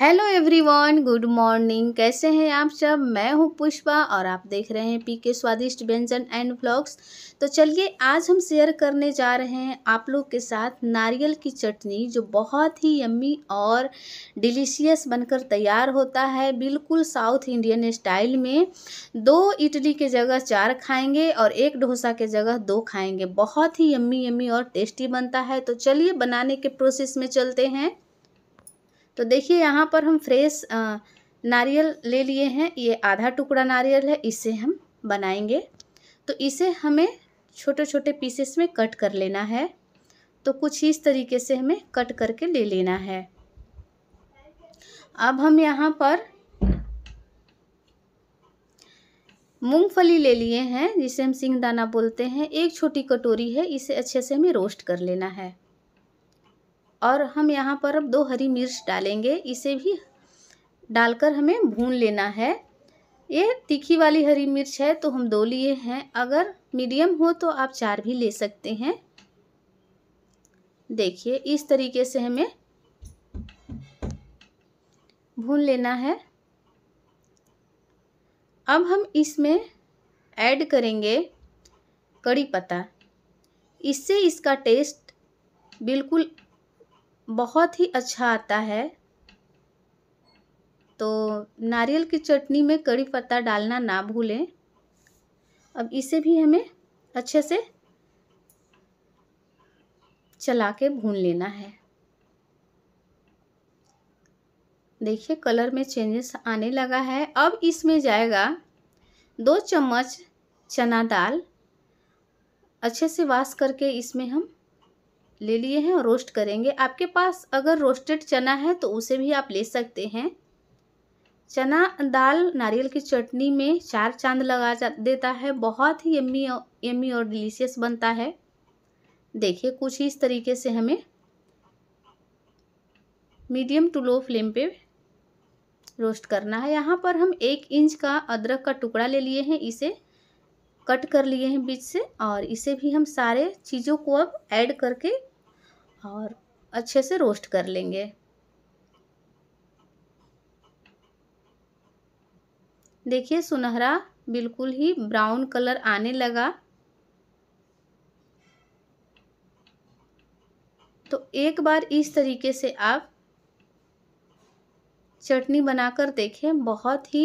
hello everyone good morning कैसे हैं आप सब मैं हूं पुष्पा और आप देख रहे हैं पी के स्वादिष्ट व्यंजन एंड ब्लॉग्स तो चलिए आज हम शेयर करने जा रहे हैं आप लोग के साथ नारियल की चटनी जो बहुत ही यम्मी और डिलीशियस बनकर तैयार होता है बिल्कुल साउथ इंडियन स्टाइल में दो इडली के जगह चार खाएँगे और एक डोसा के जगह दो खाएँगे बहुत ही यम्मी यम्मी और टेस्टी बनता है तो चलिए बनाने के प्रोसेस में चलते हैं तो देखिए यहाँ पर हम फ्रेश नारियल ले लिए हैं ये आधा टुकड़ा नारियल है इसे हम बनाएंगे तो इसे हमें छोटे छोटे पीसेस में कट कर लेना है तो कुछ इस तरीके से हमें कट करके ले लेना है अब हम यहाँ पर मूंगफली ले लिए हैं जिसे हम सिंगदाना बोलते हैं एक छोटी कटोरी है इसे अच्छे से हमें रोस्ट कर लेना है और हम यहाँ पर अब दो हरी मिर्च डालेंगे इसे भी डालकर हमें भून लेना है ये तीखी वाली हरी मिर्च है तो हम दो लिए हैं अगर मीडियम हो तो आप चार भी ले सकते हैं देखिए इस तरीके से हमें भून लेना है अब हम इसमें ऐड करेंगे कड़ी पत्ता इससे इसका टेस्ट बिल्कुल बहुत ही अच्छा आता है तो नारियल की चटनी में कड़ी पत्ता डालना ना भूलें अब इसे भी हमें अच्छे से चला के भून लेना है देखिए कलर में चेंजेस आने लगा है अब इसमें जाएगा दो चम्मच चना दाल अच्छे से वाश करके इसमें हम ले लिए हैं और रोस्ट करेंगे आपके पास अगर रोस्टेड चना है तो उसे भी आप ले सकते हैं चना दाल नारियल की चटनी में चार चांद लगा देता है बहुत ही यम्मी यम्मी और डिलीशियस बनता है देखिए कुछ इस तरीके से हमें मीडियम टू लो फ्लेम पे रोस्ट करना है यहाँ पर हम एक इंच का अदरक का टुकड़ा ले लिए हैं इसे कट कर लिए हैं बीच से और इसे भी हम सारे चीज़ों को अब ऐड करके और अच्छे से रोस्ट कर लेंगे देखिए सुनहरा बिल्कुल ही ब्राउन कलर आने लगा तो एक बार इस तरीके से आप चटनी बनाकर देखें बहुत ही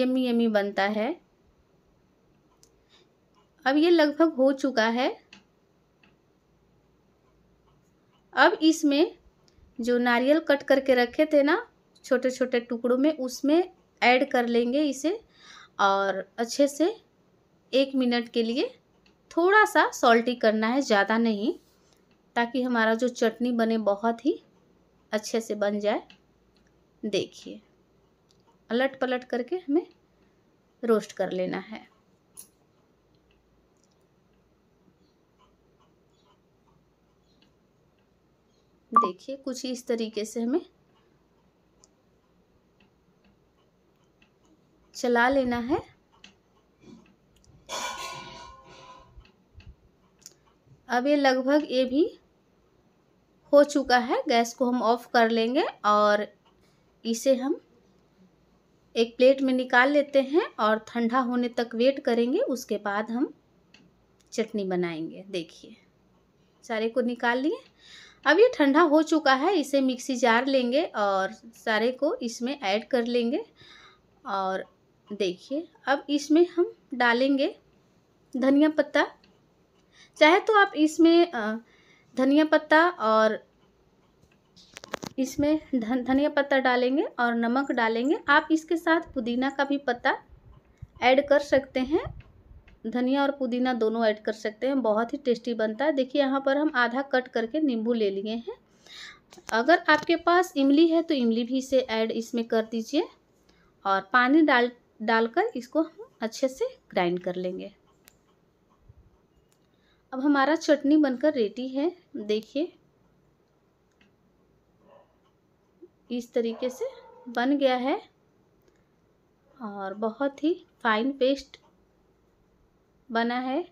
यमी यमी बनता है अब ये लगभग हो चुका है अब इसमें जो नारियल कट करके रखे थे ना छोटे छोटे टुकड़ों में उसमें ऐड कर लेंगे इसे और अच्छे से एक मिनट के लिए थोड़ा सा सॉल्टी करना है ज़्यादा नहीं ताकि हमारा जो चटनी बने बहुत ही अच्छे से बन जाए देखिए अलट पलट करके हमें रोस्ट कर लेना है देखिए कुछ इस तरीके से हमें चला लेना है अब ये लगभग ये भी हो चुका है गैस को हम ऑफ कर लेंगे और इसे हम एक प्लेट में निकाल लेते हैं और ठंडा होने तक वेट करेंगे उसके बाद हम चटनी बनाएंगे देखिए सारे को निकाल लिए अब ये ठंडा हो चुका है इसे मिक्सी जार लेंगे और सारे को इसमें ऐड कर लेंगे और देखिए अब इसमें हम डालेंगे धनिया पत्ता चाहे तो आप इसमें धनिया पत्ता और इसमें धन धनिया पत्ता डालेंगे और नमक डालेंगे आप इसके साथ पुदीना का भी पत्ता ऐड कर सकते हैं धनिया और पुदीना दोनों ऐड कर सकते हैं बहुत ही टेस्टी बनता है देखिए यहाँ पर हम आधा कट करके नींबू ले लिए हैं अगर आपके पास इमली है तो इमली भी इसे ऐड इसमें कर दीजिए और पानी डाल डालकर इसको हम अच्छे से ग्राइंड कर लेंगे अब हमारा चटनी बनकर रेडी है देखिए इस तरीके से बन गया है और बहुत ही फाइन पेस्ट बना है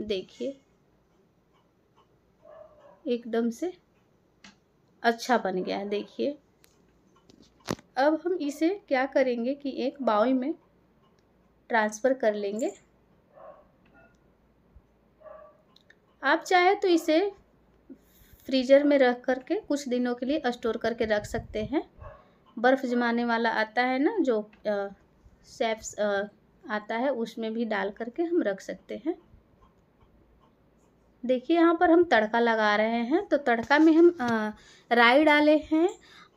देखिए एकदम से अच्छा बन गया है देखिए अब हम इसे क्या करेंगे कि एक बाउल में ट्रांसफ़र कर लेंगे आप चाहे तो इसे फ्रीजर में रख करके कुछ दिनों के लिए स्टोर करके रख सकते हैं बर्फ़ जमाने वाला आता है ना जो सेफ्स आता है उसमें भी डाल करके हम रख सकते हैं देखिए यहाँ पर हम तड़का लगा रहे हैं तो तड़का में हम राई डाले हैं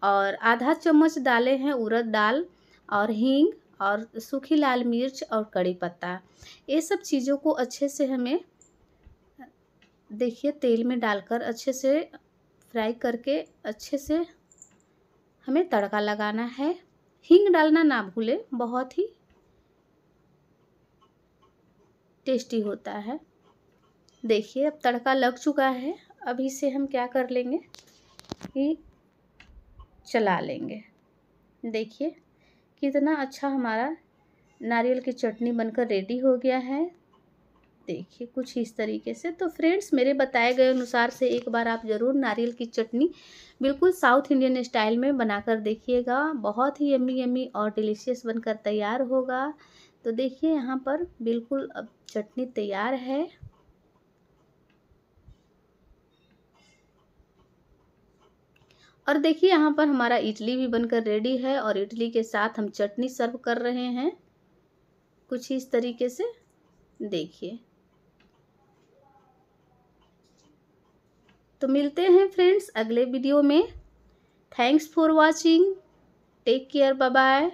और आधा चम्मच डाले हैं उड़द दाल और हींग और सूखी लाल मिर्च और कड़ी पत्ता ये सब चीज़ों को अच्छे से हमें देखिए तेल में डालकर अच्छे से फ्राई करके अच्छे से हमें तड़का लगाना है हींग डालना ना भूलें बहुत ही टेस्टी होता है देखिए अब तड़का लग चुका है अभी से हम क्या कर लेंगे कि चला लेंगे देखिए कितना अच्छा हमारा नारियल की चटनी बनकर रेडी हो गया है देखिए कुछ इस तरीके से तो फ्रेंड्स मेरे बताए गए अनुसार से एक बार आप ज़रूर नारियल की चटनी बिल्कुल साउथ इंडियन स्टाइल में बनाकर देखिएगा बहुत ही यमी यमी और डिलीशियस बनकर तैयार होगा तो देखिए यहाँ पर बिल्कुल अब चटनी तैयार है और देखिए यहाँ पर हमारा इडली भी बनकर रेडी है और इडली के साथ हम चटनी सर्व कर रहे हैं कुछ इस तरीके से देखिए तो मिलते हैं फ्रेंड्स अगले वीडियो में thanks for watching take care bye